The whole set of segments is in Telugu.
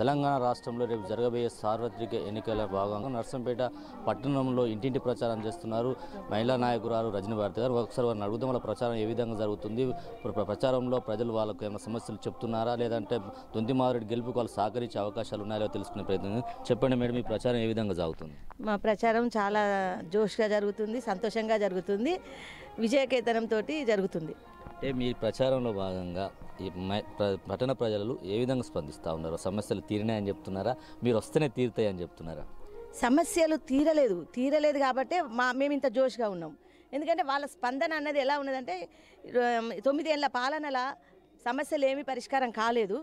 తెలంగాణ రాష్ట్రంలో రేపు జరగబోయే సార్వత్రిక ఎన్నికల భాగంగా నర్సంపేట పట్టణంలో ఇంటింటి ప్రచారం చేస్తున్నారు మహిళా నాయకురాలు రజని భారతి గారు ఒకసారి వారిని అడుగుదాం వాళ్ళ ప్రచారం ఏ విధంగా జరుగుతుంది ప్రచారంలో ప్రజలు వాళ్ళకు ఏమైనా సమస్యలు చెప్తున్నారా లేదంటే దొంతిమారెడ్డి గెలుపుకు వాళ్ళు సహకరించే అవకాశాలు ఉన్నాయో తెలుసుకునే ప్రయత్నం చెప్పండి మేడం మీ ప్రచారం ఏ విధంగా జరుగుతుంది మా ప్రచారం చాలా జోష్గా జరుగుతుంది సంతోషంగా జరుగుతుంది విజయకేతనంతో జరుగుతుంది అంటే మీ ప్రచారంలో భాగంగా ఈ పట్టణ ప్రజలు ఏ విధంగా స్పందిస్తూ ఉన్నారు సమస్యలు తీరినాయని చెప్తున్నారా మీరు వస్తేనే తీరుతాయని చెప్తున్నారా సమస్యలు తీరలేదు తీరలేదు కాబట్టి మా మేము ఇంత జోష్గా ఉన్నాం ఎందుకంటే వాళ్ళ స్పందన అన్నది ఎలా ఉన్నదంటే తొమ్మిదేళ్ల పాలనల సమస్యలు ఏమీ పరిష్కారం కాలేదు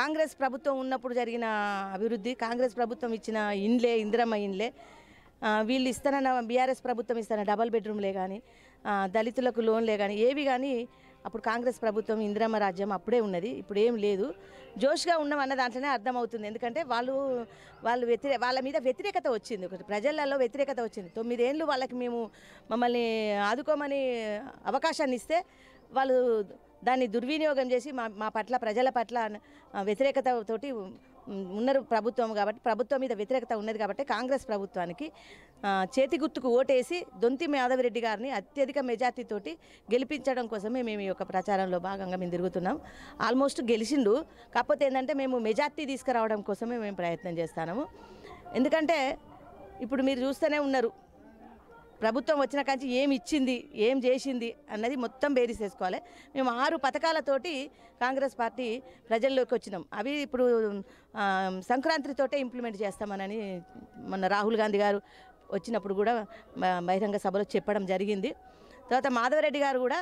కాంగ్రెస్ ప్రభుత్వం ఉన్నప్పుడు జరిగిన అభివృద్ధి కాంగ్రెస్ ప్రభుత్వం ఇచ్చిన ఇండ్లే ఇందిరమ్మ ఇండ్లే వీళ్ళు ఇస్తానన్న బీఆర్ఎస్ ప్రభుత్వం ఇస్తాన డబల్ బెడ్రూమ్లే కానీ దళితులకు లోన్లే కానీ ఏవి కానీ అప్పుడు కాంగ్రెస్ ప్రభుత్వం ఇందిరమ్మ రాజ్యం అప్పుడే ఉన్నది ఇప్పుడు ఏం లేదు జోష్గా ఉన్నామన్న దాంట్లోనే అర్థమవుతుంది ఎందుకంటే వాళ్ళు వాళ్ళు వ్యతిరే వాళ్ళ మీద వ్యతిరేకత వచ్చింది ఒకటి ప్రజలలో వ్యతిరేకత వచ్చింది తొమ్మిదేళ్ళు వాళ్ళకి మేము మమ్మల్ని ఆదుకోమని అవకాశాన్ని ఇస్తే వాళ్ళు దాన్ని దుర్వినియోగం చేసి మా మా పట్ల ప్రజల పట్ల వ్యతిరేకతతోటి ఉన్నారు ప్రభుత్వం కాబట్టి ప్రభుత్వం మీద వ్యతిరేకత ఉన్నది కాబట్టి కాంగ్రెస్ ప్రభుత్వానికి చేతి గుర్తుకు ఓటేసి దొంతి మాధవరెడ్డి గారిని అత్యధిక మెజార్టీతోటి గెలిపించడం కోసమే మేము ఈ యొక్క ప్రచారంలో భాగంగా మేము తిరుగుతున్నాం ఆల్మోస్ట్ గెలిచిండు కాకపోతే ఏంటంటే మేము మెజార్టీ తీసుకురావడం కోసమే మేము ప్రయత్నం చేస్తాము ఎందుకంటే ఇప్పుడు మీరు చూస్తూనే ఉన్నారు ప్రభుత్వం వచ్చిన కాంచి ఏం ఇచ్చింది ఏం చేసింది అన్నది మొత్తం బేరీస్ వేసుకోవాలి మేము ఆరు పథకాలతోటి కాంగ్రెస్ పార్టీ ప్రజల్లోకి వచ్చినాం అవి ఇప్పుడు సంక్రాంతితోటే ఇంప్లిమెంట్ చేస్తామనని మొన్న రాహుల్ గాంధీ గారు వచ్చినప్పుడు కూడా బహిరంగ సభలో చెప్పడం జరిగింది తర్వాత మాధవరెడ్డి గారు కూడా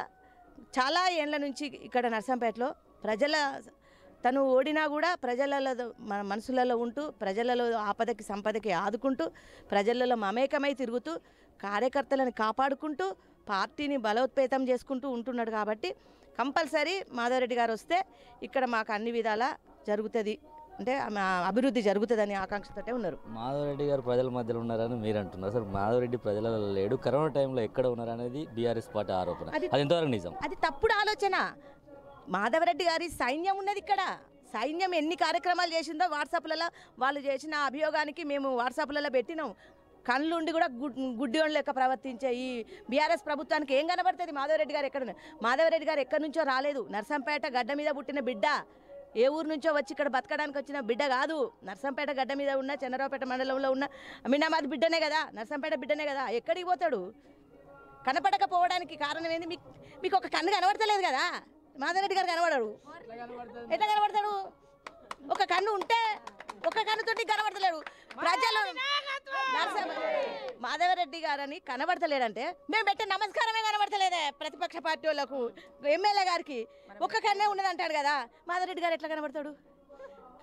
చాలా ఏళ్ళ నుంచి ఇక్కడ నర్సంపేటలో ప్రజల తను ఓడినా కూడా ప్రజలలో మన మనసులలో ఉంటూ ప్రజలలో ఆపదకి సంపదకి ఆదుకుంటూ ప్రజలలో మమేకమై తిరుగుతూ కార్యకర్తలను కాపాడుకుంటూ పార్టీని బలోత్పేతం చేసుకుంటూ ఉంటున్నాడు కాబట్టి కంపల్సరీ మాధవరెడ్డి గారు వస్తే ఇక్కడ మాకు అన్ని విధాలా జరుగుతుంది అంటే అభివృద్ధి జరుగుతుందని ఆకాంక్షతోటే ఉన్నారు మాధవరెడ్డి గారు ప్రజల మధ్యలో ఉన్నారని మీరు అంటున్నారు సార్ మాధవరెడ్డి ప్రజలలో లేడు కరోనా టైంలో ఎక్కడ ఉన్నారనేది బీఆర్ఎస్ పార్టీ ఆరోపణ అది ఎంతవరకు నిజం అది తప్పుడు ఆలోచన మాధవరెడ్డి గారి సైన్యం ఉన్నది ఇక్కడ సైన్యం ఎన్ని కార్యక్రమాలు చేసిందో వాట్సాప్లలో వాళ్ళు చేసిన అభియోగానికి మేము వాట్సాప్లలో పెట్టినాం కళ్ళు ఉండి కూడా గుడ్డియోళ్ళు లెక్క ప్రవర్తించే ఈ బీఆర్ఎస్ ప్రభుత్వానికి ఏం కనబడుతుంది మాధవరెడ్డి గారు ఎక్కడ మాధవరెడ్డి గారు ఎక్కడి నుంచో రాలేదు నర్సంపేట గడ్డ మీద పుట్టిన బిడ్డ ఏ ఊరు నుంచో వచ్చి ఇక్కడ బతకడానికి వచ్చిన బిడ్డ కాదు నర్సంపేట గడ్డ మీద ఉన్న చంద్రరావుపేట మండలంలో ఉన్న అమీనాబాద్ బిడ్డనే కదా నర్సంపేట బిడ్డనే కదా ఎక్కడికి పోతాడు కనపడకపోవడానికి కారణం ఏంది మీకు మీకు ఒక కన్ను కనబడతలేదు కదా మాధవరెడ్డి గారు కనబడరు ఎట్లా కనబడతాడు ఒక కన్ను ఉంటే ఒక కన్నుతోటి కనబడతలేడు ప్రజలు మాధవరెడ్డి గారని కనబడతలేడంటే మేము పెట్టే నమస్కారమే కనబడతలేదే ప్రతిపక్ష పార్టీ వాళ్ళకు ఎమ్మెల్యే గారికి ఒక్క కన్నే ఉన్నదంటాడు కదా మాధవరెడ్డి గారు ఎట్లా కనబడతాడు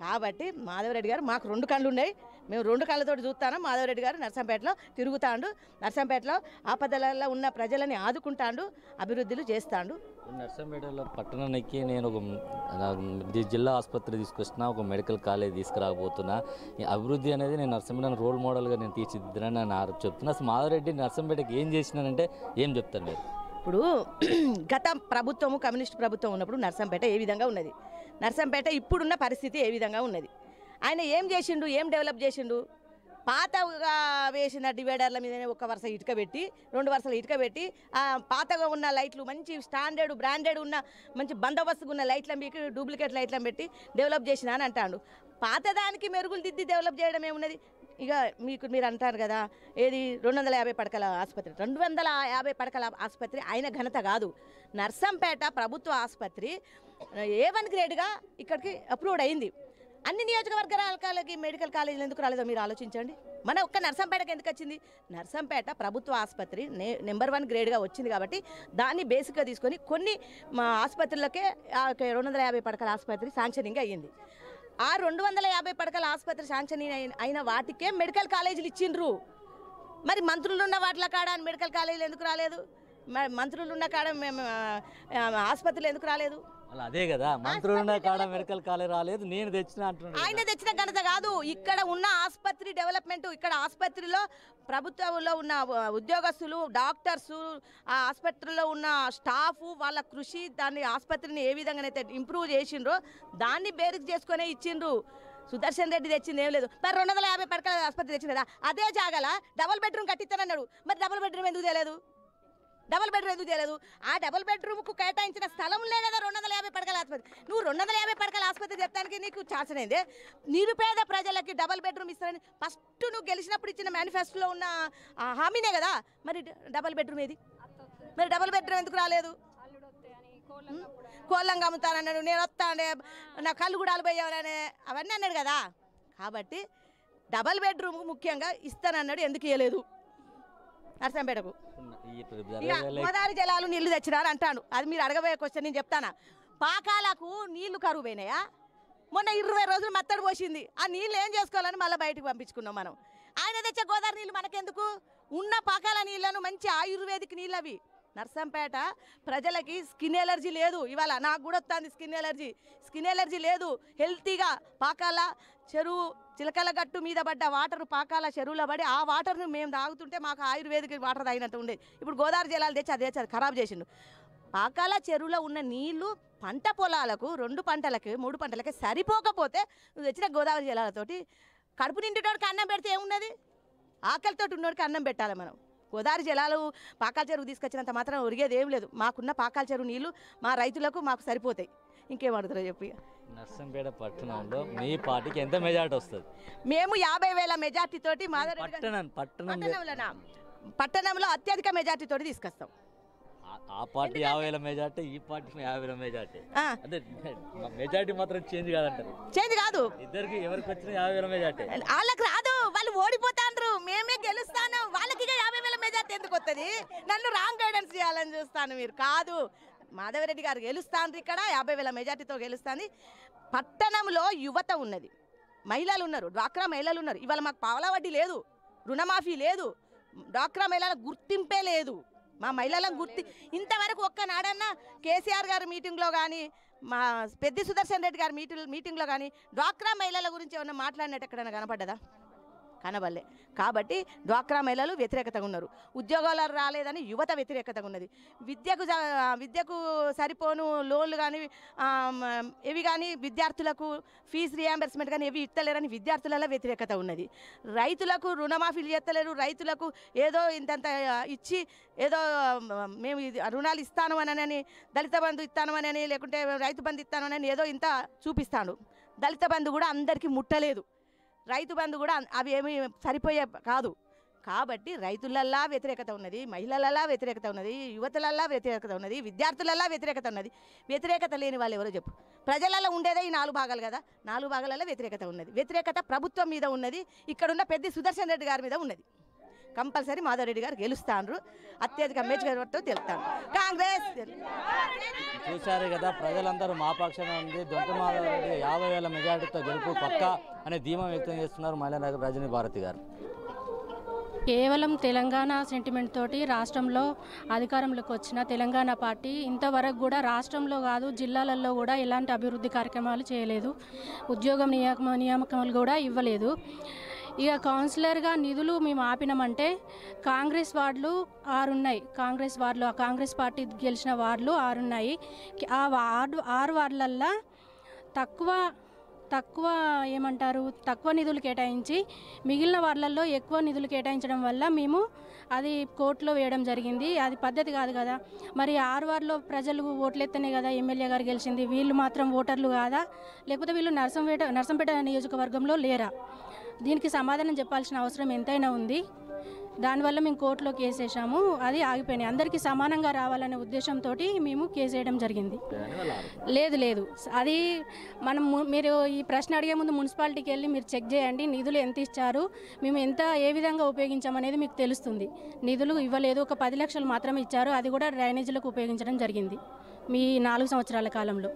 కాబట్టి మాధవరెడ్డి గారు మాకు రెండు కళ్ళు ఉన్నాయి మేము రెండు కళ్ళతోటి చూస్తాను మాధవరెడ్డి గారు నర్సంపేటలో తిరుగుతాండు నర్సంపేటలో ఆపదలలో ఉన్న ప్రజలని ఆదుకుంటాండు అభివృద్ధులు చేస్తాడు నర్సంపేటలో పట్టణానికి నేను ఒక జిల్లా ఆసుపత్రి తీసుకొచ్చిన ఒక మెడికల్ కాలేజ్ తీసుకురాబోతున్నా అభివృద్ధి అనేది నేను నర్సంపేట రోల్ మోడల్గా నేను తీర్చిదిద్దానని నేను చెప్తున్నా అసలు మాధవరెడ్డి నర్సంపేటకి ఏం చేసినానంటే ఏం చెప్తాను మీరు ఇప్పుడు గత ప్రభుత్వము కమ్యూనిస్ట్ ప్రభుత్వం ఉన్నప్పుడు నర్సంపేట ఏ విధంగా ఉన్నది నర్సంపేట ఇప్పుడున్న పరిస్థితి ఏ విధంగా ఉన్నది ఆయన ఏం చేసిండు ఏం డెవలప్ చేసిండు పాతగా వేసిన డివైడర్ల మీదనే ఒక వరుస ఇటుక పెట్టి రెండు వరుసలు ఇటుక పెట్టి పాతగా ఉన్న లైట్లు మంచి స్టాండర్డ్ బ్రాండెడ్ ఉన్న మంచి బందోబస్తుగా ఉన్న లైట్ల మీకు డూప్లికేట్ లైట్లను పెట్టి డెవలప్ చేసిన అని అంటాడు పాతదానికి మెరుగులు దిద్ది డెవలప్ చేయడం ఏమున్నది ఇక మీకు మీరు అంటారు కదా ఏది రెండు వందల యాభై పడకల ఆసుపత్రి రెండు వందల యాభై పడకల ఆసుపత్రి ఆయన ఘనత కాదు నర్సంపేట ప్రభుత్వ ఆసుపత్రి ఏ వన్ గ్రేడ్గా ఇక్కడికి అప్రూవ్డ్ అయింది అన్ని నియోజకవర్గాలకి మెడికల్ కాలేజీలు ఎందుకు రాలేదో మీరు ఆలోచించండి మన ఒక్క నర్సంపేటకి ఎందుకు వచ్చింది నర్సంపేట ప్రభుత్వ ఆసుపత్రి నే నెంబర్ వన్ గ్రేడ్గా వచ్చింది కాబట్టి దాన్ని బేసిక్గా తీసుకొని కొన్ని మా ఆసుపత్రులకే రెండు వందల యాభై పడకల ఆసుపత్రి శాంక్షనింగ్ అయ్యింది ఆ రెండు వందల యాభై పడకల ఆసుపత్రి శాంక్షన్ అయిన వాటికే మెడికల్ కాలేజీలు ఇచ్చిండ్రు మరి మంత్రులు ఉన్న వాటిల కాడ మెడికల్ కాలేజీలు ఎందుకు రాలేదు మంత్రులు ఉన్న కాడ ఆసుపత్రులు ఎందుకు రాలేదు అదే కదా మంత్రులున్న కాడ మెడికల్ కాలేజ్ రాలేదు నేను తెచ్చిన అంటున్నాను ఆయన తెచ్చిన ఘనత కాదు ఇక్కడ ఉన్న ఆసుపత్రి డెవలప్మెంట్ ఇక్కడ ఆసుపత్రిలో ప్రభుత్వంలో ఉన్న ఉద్యోగస్తులు డాక్టర్స్ ఆ ఆసుపత్రిలో ఉన్న స్టాఫ్ వాళ్ళ కృషి దాన్ని ఆసుపత్రిని ఏ విధంగా అయితే ఇంప్రూవ్ చేసిండ్రో దాన్ని బేరిక్ చేసుకునే ఇచ్చిండ్రు సుదర్శన్ రెడ్డి తెచ్చింది ఏం లేదు మరి రెండు వందల యాభై పడకల ఆసుపత్రి తెచ్చింది కదా అదే జాగాల డబుల్ బెడ్రూమ్ కట్టిస్తానన్నాడు మరి డబుల్ బెడ్రూమ్ ఎందుకు తెలియదు డబల్ బెడ్రూమ్ ఎందుకు చేయలేదు ఆ డబల్ బెడ్రూమ్కు కేటాయించిన స్థలం లే కదా రెండు వందల యాభై పడకల ఆసుపత్రి నువ్వు రెండు వందల యాభై పడకల ఆసుపత్రి చెప్తానికి నీకు చాచనైంది నిరుపేద ప్రజలకి డబల్ బెడ్రూమ్ ఇస్తారని ఫస్ట్ నువ్వు గెలిచినప్పుడు ఇచ్చిన మేనిఫెస్టోలో ఉన్న హామీనే కదా మరి డబుల్ బెడ్రూమ్ ఏది మరి డబల్ బెడ్రూమ్ ఎందుకు రాలేదు కోళ్ళంగా అమ్ముతానన్నాడు నేను వస్తానే నా కళ్ళు కూడా అలిపోయావనే అవన్నీ అన్నాడు కదా కాబట్టి డబల్ బెడ్రూమ్ ముఖ్యంగా ఇస్తానన్నాడు ఎందుకు ఇవ్వలేదు నర్సంపేటకు గోదావరి జలాలు నీళ్లు తెచ్చినారు అంటాను అది మీరు అడగబోయే క్వశ్చన్ నేను చెప్తానా పాకాలకు నీళ్లు కరువు పోయినాయా మొన్న ఇరవై రోజులు మత్తడి పోసింది ఆ నీళ్ళు ఏం చేసుకోవాలని మళ్ళీ బయటకు పంపించుకున్నాం మనం ఆయన తెచ్చే గోదావరి నీళ్ళు మనకెందుకు ఉన్న పాకాల నీళ్ళను మంచి ఆయుర్వేదిక్ నీళ్ళు నర్సంపేట ప్రజలకి స్కిన్ ఎలర్జీ లేదు ఇవాళ నాకు కూడా వస్తుంది స్కిన్ ఎలర్జీ స్కిన్ ఎలర్జీ లేదు హెల్తీగా పాకాల చెరువు చిలకల గట్టు మీద పడ్డ వాటర్ పాకాల చెరువులో పడి ఆ వాటర్ను మేము తాగుతుంటే మాకు ఆయుర్వేదిక వాటర్ తాగినట్టు ఉండేది ఇప్పుడు గోదావరి జలాలు తెచ్చి అది తెచ్చి ఖరాబ్ చేసిండు పాకాల చెరువులో ఉన్న నీళ్లు పంట పొలాలకు రెండు పంటలకి మూడు పంటలకి సరిపోకపోతే నువ్వు తెచ్చిన గోదావరి జలాలతోటి కడుపు నిండుటోడికి అన్నం పెడితే ఏమున్నది ఆకలితోటి ఉన్నోడికి అన్నం పెట్టాలి మనం గోదావరి జలాలు పాకాల చెరువు తీసుకొచ్చినంత మాత్రం ఒరిగేది ఏం లేదు మాకున్న పాకాల చెరువు నీళ్లు మా రైతులకు మాకు సరిపోతాయి ఇంకేం అడుగుతారో చెప్పి నర్సంపేట పట్టణంలో మీ పార్టీకి ఎంత మెజార్టీ వస్తుంది మేము యాభై వేల మెజార్టీ తోటి పట్టణం పట్టణంలో అత్యధిక మెజార్టీ తోటి తీసుకొస్తాం ఆ పార్టీ యాభై వేల మెజార్టీ ఈ పార్టీ యాభై వేల మెజార్టీ అంటే మెజార్టీ మాత్రం చేంజ్ కాదంటారు చేంజ్ కాదు ఇద్దరికి ఎవరికి వచ్చిన యాభై వేల మెజార్టీ వాళ్ళకి రాదు వాళ్ళు ఓడిపోతాండ్రు మేమే గెలుస్తాను వాళ్ళకి తర్వాత ఎందుకు వస్తుంది నన్ను రాంగ్ గైడెన్స్ చేయాలని చూస్తాను మీరు కాదు మాధవరెడ్డి గారు గెలుస్తాను ఇక్కడ యాభై వేల మెజార్టీతో గెలుస్తుంది పట్టణంలో యువత ఉన్నది మహిళలు ఉన్నారు డ్వాక్రా మహిళలు ఉన్నారు ఇవాళ మాకు పావలా వడ్డీ లేదు రుణమాఫీ లేదు డ్వాక్రా మహిళల గుర్తింపే లేదు మా మహిళలను గుర్తి ఇంతవరకు ఒక్క నాడన్నా కేసీఆర్ గారి మీటింగ్లో కానీ మా పెద్ది సుదర్శన్ రెడ్డి గారి మీటింగ్ మీటింగ్లో కానీ డ్వాక్రా మహిళల గురించి ఏమన్నా మాట్లాడినట్టు ఎక్కడైనా కనపడ్డదా కనబల్లే కాబట్టి డ్వాక్రా మహిళలు వ్యతిరేకతగా ఉన్నారు ఉద్యోగాలు రాలేదని యువత వ్యతిరేకతగా ఉన్నది విద్యకు విద్యకు సరిపోను లోన్లు కానీ ఇవి కానీ విద్యార్థులకు ఫీజు రియాంబర్స్మెంట్ కానీ ఇవి ఇస్తలేరని విద్యార్థులలో వ్యతిరేకత ఉన్నది రైతులకు రుణమాఫీలు చేస్తలేరు రైతులకు ఏదో ఇంతంత ఇచ్చి ఏదో మేము రుణాలు ఇస్తాను అని దళిత బంధు ఇస్తాను అని లేకుంటే రైతు బంధు ఇస్తాను అనని ఏదో ఇంత చూపిస్తాను దళిత బంధు కూడా అందరికీ ముట్టలేదు రైతు బంధు కూడా అవి ఏమి సరిపోయే కాదు కాబట్టి రైతులల్లా వ్యతిరేకత ఉన్నది మహిళలల్లా వ్యతిరేకత ఉన్నది యువతలల్లా వ్యతిరేకత ఉన్నది విద్యార్థులల్లా వ్యతిరేకత ఉన్నది వ్యతిరేకత లేని వాళ్ళు ఎవరో చెప్పు ప్రజలలో ఉండేదే ఈ నాలుగు భాగాలు కదా నాలుగు భాగాలలో వ్యతిరేకత ఉన్నది వ్యతిరేకత ప్రభుత్వం మీద ఉన్నది ఇక్కడున్న పెద్ద సుదర్శన్ రెడ్డి గారి మీద ఉన్నది కంపల్సరీ మాధవరెడ్డి గారు గెలుస్తాను అత్యధిక మెజారిటీతో తెలుస్తాను కాంగ్రెస్ చూశారు కదా ప్రజలందరూ మా పక్షాన ఉంది దొంత మాధవరెడ్డి యాభై వేల మెజార్టీతో గెలుపు పక్క అనే ధీమా వ్యక్తం చేస్తున్నారు మహిళా రజనీ భారతి గారు కేవలం తెలంగాణ సెంటిమెంట్ తోటి రాష్ట్రంలో అధికారంలోకి వచ్చిన తెలంగాణ పార్టీ ఇంతవరకు కూడా రాష్ట్రంలో కాదు జిల్లాలలో కూడా ఎలాంటి అభివృద్ధి కార్యక్రమాలు చేయలేదు ఉద్యోగం నియామకం నియామకాలు కూడా ఇవ్వలేదు ఇక కౌన్సిలర్గా నిధులు మేము ఆపినామంటే కాంగ్రెస్ వార్డులు ఆరున్నాయి కాంగ్రెస్ వార్డులు ఆ కాంగ్రెస్ పార్టీ గెలిచిన వార్డులు ఆరున్నాయి ఆ వార్డు ఆరు వార్డులల్లో తక్కువ తక్కువ ఏమంటారు తక్కువ నిధులు కేటాయించి మిగిలిన వార్డులలో ఎక్కువ నిధులు కేటాయించడం వల్ల మేము అది కోర్టులో వేయడం జరిగింది అది పద్ధతి కాదు కదా మరి ఆరు వార్డులో ప్రజలు ఓట్లెత్తనే కదా ఎమ్మెల్యే గారు గెలిచింది వీళ్ళు మాత్రం ఓటర్లు కాదా లేకపోతే వీళ్ళు నర్సంపేట నర్సంపేట నియోజకవర్గంలో లేరా దీనికి సమాధానం చెప్పాల్సిన అవసరం ఎంతైనా ఉంది దానివల్ల మేము కోర్టులో కేసు వేసాము అది ఆగిపోయినాయి అందరికీ సమానంగా రావాలనే ఉద్దేశంతో మేము కేసు వేయడం జరిగింది లేదు లేదు అది మనం మీరు ఈ ప్రశ్న అడిగే ముందు మున్సిపాలిటీకి వెళ్ళి మీరు చెక్ చేయండి నిధులు ఎంత ఇచ్చారు మేము ఎంత ఏ విధంగా ఉపయోగించామనేది మీకు తెలుస్తుంది నిధులు ఇవ్వలేదు ఒక పది లక్షలు మాత్రమే ఇచ్చారు అది కూడా డ్రైనేజీలకు ఉపయోగించడం జరిగింది మీ నాలుగు సంవత్సరాల కాలంలో